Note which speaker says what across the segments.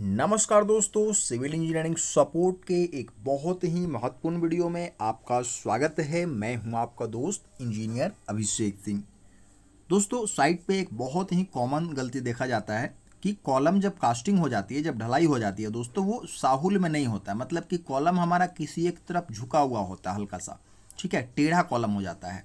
Speaker 1: नमस्कार दोस्तों civil engineering support के एक बहुत ही महत्वपूर्ण वीडियो में आपका स्वागत है मैं हूं आपका दोस्त इंजीनियर अभिषेक सिंह दोस्तों साइट पे एक बहुत ही कॉमन गलती देखा जाता है कि कॉलम जब कास्टिंग हो जाती है जब ढलाई हो जाती है दोस्तों वो साहुल में नहीं होता है मतलब कि कॉलम हमारा किसी एक तरफ झुका हुआ होता है हल्का सा ठीक है टेढ़ा कॉलम हो जाता है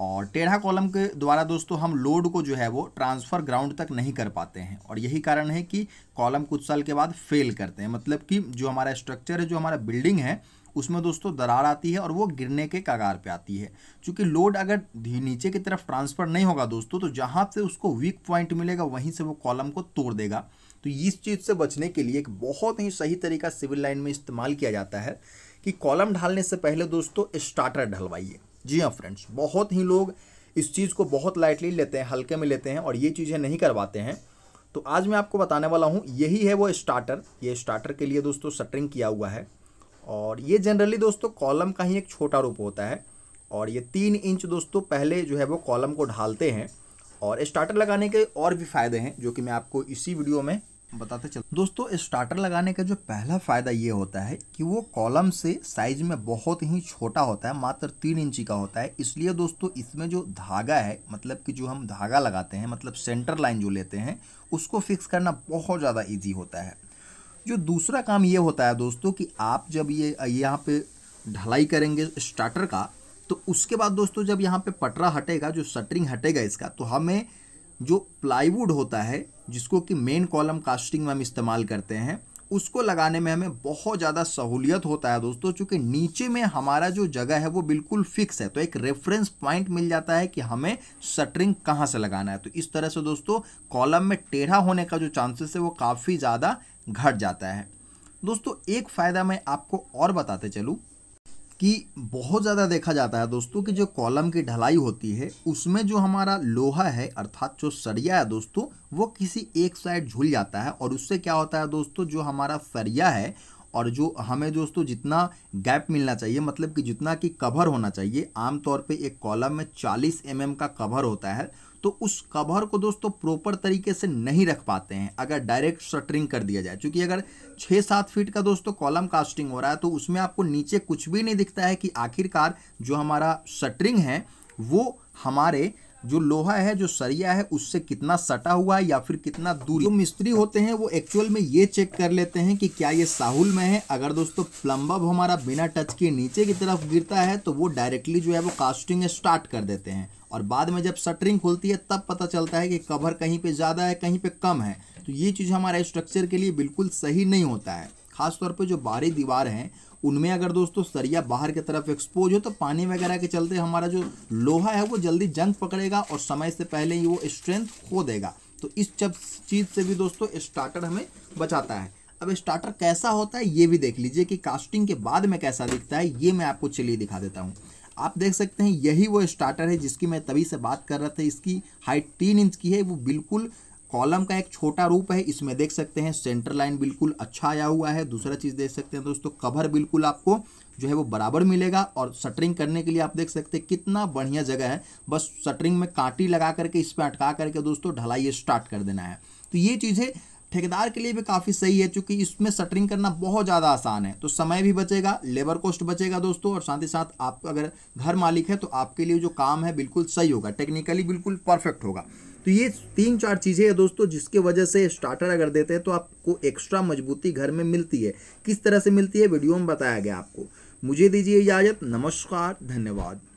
Speaker 1: और टेढ़ा कॉलम के द्वारा दोस्तों हम लोड को जो है वो ट्रांसफ़र ग्राउंड तक नहीं कर पाते हैं और यही कारण है कि कॉलम कुछ साल के बाद फेल करते हैं मतलब कि जो हमारा स्ट्रक्चर है जो हमारा बिल्डिंग है उसमें दोस्तों दरार आती है और वो गिरने के कगार पे आती है क्योंकि लोड अगर नीचे की तरफ ट्रांसफ़र नहीं होगा दोस्तों तो जहाँ से उसको वीक पॉइंट मिलेगा वहीं से वो कॉलम को तोड़ देगा तो इस चीज़ से बचने के लिए एक बहुत ही सही तरीका सिविल लाइन में इस्तेमाल किया जाता है कि कॉलम ढालने से पहले दोस्तों स्टार्टर ढलवाइए जी हाँ फ्रेंड्स बहुत ही लोग इस चीज़ को बहुत लाइटली लेते हैं हल्के में लेते हैं और ये चीज़ें नहीं करवाते हैं तो आज मैं आपको बताने वाला हूँ यही है वो स्टार्टर ये स्टार्टर के लिए दोस्तों सटरिंग किया हुआ है और ये जनरली दोस्तों कॉलम का ही एक छोटा रूप होता है और ये तीन इंच दोस्तों पहले जो है वो कॉलम को ढालते हैं और स्टार्टर लगाने के और भी फ़ायदे हैं जो कि मैं आपको इसी वीडियो में बताते चल दोस्तों स्टार्टर लगाने का जो पहला फ़ायदा ये होता है कि वो कॉलम से साइज में बहुत ही छोटा होता है मात्र तीन इंची का होता है इसलिए दोस्तों इसमें जो धागा है मतलब कि जो हम धागा लगाते हैं मतलब सेंटर लाइन जो लेते हैं उसको फिक्स करना बहुत ज़्यादा ईजी होता है जो दूसरा काम ये होता है दोस्तों कि आप जब ये यहाँ पे ढलाई करेंगे स्टार्टर का तो उसके बाद दोस्तों जब यहाँ पे पटरा हटेगा जो शटरिंग हटेगा इसका तो हमें जो प्लाईवुड होता है जिसको कि मेन कॉलम कास्टिंग में हम इस्तेमाल करते हैं उसको लगाने में हमें बहुत ज़्यादा सहूलियत होता है दोस्तों क्योंकि नीचे में हमारा जो जगह है वो बिल्कुल फिक्स है तो एक रेफरेंस पॉइंट मिल जाता है कि हमें सटरिंग कहाँ से लगाना है तो इस तरह से दोस्तों कॉलम में टेढ़ा होने का जो चांसेस है वो काफ़ी ज़्यादा घट जाता है दोस्तों एक फ़ायदा मैं आपको और बताते चलूँ कि बहुत ज़्यादा देखा जाता है दोस्तों कि जो कॉलम की ढलाई होती है उसमें जो हमारा लोहा है अर्थात जो सरिया है दोस्तों वो किसी एक साइड झूल जाता है और उससे क्या होता है दोस्तों जो हमारा सरिया है और जो हमें दोस्तों जितना गैप मिलना चाहिए मतलब कि जितना कि कवर होना चाहिए आमतौर पर एक कॉलम में चालीस एम mm का कवर होता है तो उस कवर को दोस्तों प्रॉपर तरीके से नहीं रख पाते हैं अगर डायरेक्ट शटरिंग कर दिया जाए क्योंकि अगर छः सात फीट का दोस्तों कॉलम कास्टिंग हो रहा है तो उसमें आपको नीचे कुछ भी नहीं दिखता है कि आखिरकार जो हमारा शटरिंग है वो हमारे जो लोहा है जो सरिया है उससे कितना सटा हुआ है या फिर कितना दूर जो मिस्त्री होते हैं वो एक्चुअल में ये चेक कर लेते हैं कि क्या ये साहुल में है अगर दोस्तों प्लम्बब हमारा बिना टच के नीचे की तरफ गिरता है तो वो डायरेक्टली जो है वो कास्टिंग स्टार्ट कर देते हैं और बाद में जब शटरिंग खुलती है तब पता चलता है कि कवर कहीं पर ज़्यादा है कहीं पर कम है तो ये चीज़ हमारे स्ट्रक्चर के लिए बिल्कुल सही नहीं होता है खासतौर पर जो बाहरी दीवार हैं उनमें अगर दोस्तों सरिया बाहर की तरफ एक्सपोज हो तो पानी वगैरह के चलते हमारा जो लोहा है वो जल्दी जंग पकड़ेगा और समय से पहले ही वो स्ट्रेंथ खो देगा तो इस जब चीज़ से भी दोस्तों स्टार्टर हमें बचाता है अब स्टार्टर कैसा होता है ये भी देख लीजिए कि कास्टिंग के बाद में कैसा दिखता है ये मैं आपको चलिए दिखा देता हूँ आप देख सकते हैं यही वो स्टार्टर है जिसकी मैं तभी से बात कर रहा था इसकी हाइट तीन इंच की है वो बिल्कुल कॉलम का एक छोटा रूप है इसमें देख सकते हैं सेंटर लाइन बिल्कुल अच्छा आया हुआ है दूसरा चीज़ देख सकते हैं दोस्तों कवर बिल्कुल आपको जो है वो बराबर मिलेगा और शटरिंग करने के लिए आप देख सकते हैं कितना बढ़िया जगह है बस शटरिंग में कांटी लगा करके इस पर अटका करके दोस्तों ढलाई स्टार्ट कर देना है तो ये चीज़ें ठेकेदार के लिए भी काफ़ी सही है क्योंकि इसमें शटरिंग करना बहुत ज़्यादा आसान है तो समय भी बचेगा लेबर कॉस्ट बचेगा दोस्तों और साथ ही साथ आप अगर घर मालिक है तो आपके लिए जो काम है बिल्कुल सही होगा टेक्निकली बिल्कुल परफेक्ट होगा तो ये तीन चार चीज़ें हैं दोस्तों जिसके वजह से स्टार्टर अगर देते हैं तो आपको एक्स्ट्रा मजबूती घर में मिलती है किस तरह से मिलती है वीडियो में बताया गया आपको मुझे दीजिए इजाज़त नमस्कार धन्यवाद